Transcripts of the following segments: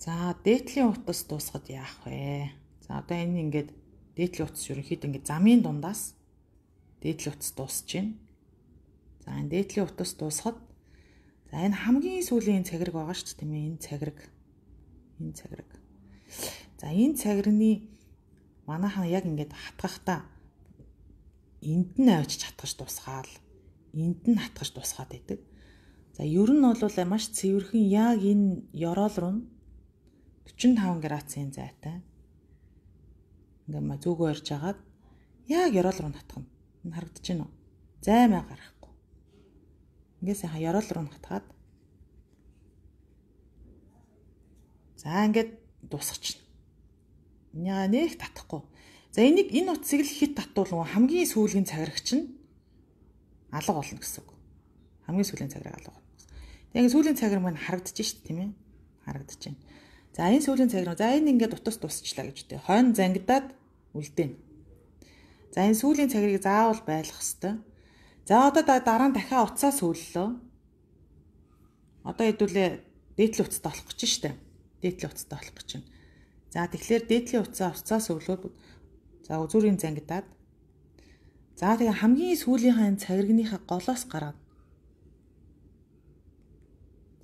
За дээдлийн утас дуусгад яах вэ? За одоо энэ ингээд дээдлийн утас ерөнхийдөө ингээд замын дундаас дээдлийн утас дуусж байна. За энэ дээдлийн утас дуусгад за энэ хамгийн сүүлийн энэ цагираг байгаа шүү дээ тийм ээ энэ цагираг. Энэ цагираг. За энэ цагирагны манайхан яг ингээд хатгахта энд нь авчиж хатгаж дуусгаал энд нь хатгаж дуусгаад байдаг. За ер нь бол маш цэвэрхэн яг энэ ёроол руу 45 градусын зайтай. Ингээм зүгөө орж агаад яг ёроол руу натхна. Энэ харагдаж байна уу? Займаа гарахгүй. Ингээ сайхан ёроол руу натгаад За ингээд дусчихна. Энийг нэг татахгүй. За энийг энэ утсыг л хит татуулгүй хамгийн сүүлийн цагирагч нь алга болно гэсэн үг. Хамгийн сүүлийн цагираг алга болно. Тэгээ сүүлийн цагир маань харагдаж шít тийм ээ. Харагдаж байна. За энэ сүүлийн цагираг за энэ ингээд утас тусчлаа гэж үү. Хойно зангидаад үлдээнэ. За энэ сүүлийн цагирыг заавал байлгах хэвээр. За одоо дараа нь дахиад утсаа сүүллөө. Одоо хэдүүлээ дээдлийн утасд олох гэж штэ. Дээдлийн утасд олох гэж байна. За тэгэхээр дээдлийн утсаа утсаа сөвлөөд за үзүүрийн зангидаад За тэгээ хамгийн сүүлийнхаа энэ цагиргынийхаа голоос гараад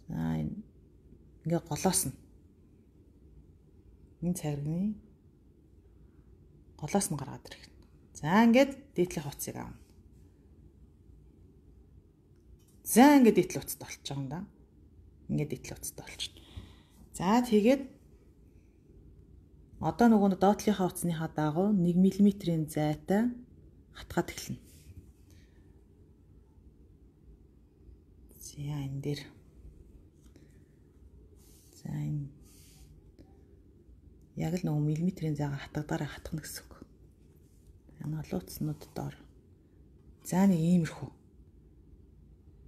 За энэ ингээ голоос нь энэ цагиргны голоос нь гаргаад ирэх. За ингээд дээтлэх хуцыг аав. За ингээд дээтлэх хуцад олчих юм да. Ингээд дээтлэх хуцад олчих. За тэгээд одоо нөгөө доотлийнхаа хуцныхаа дагуу 1 мм-ийн зайтай хатгаад эхэлнэ. За энэ дээр. За энэ яг л нөгөө миллиметрийн зайгаа хатагдаараа хатгана гэсэн үг. Энэ олууцнууд доор. За нэг иймэрхүү.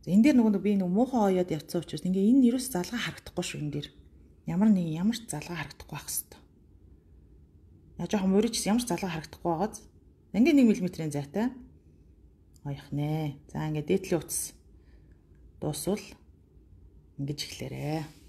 Энэ дээр нөгөө би нэг муухан ояад явцсан учраас ингээ энэ юус залгаа харагдахгүй шүү энэ дээр. Ямар нэг ямар ч залгаа харагдахгүй байх хэвээр. Яа жоохон мөрөжс ямар ч залгаа харагдахгүй байгааз. Ингээ 1 мм-ийн зайтай. Оях нэ. За ингээ дээдлийн утас дуусвал ингэж эхлээрээ.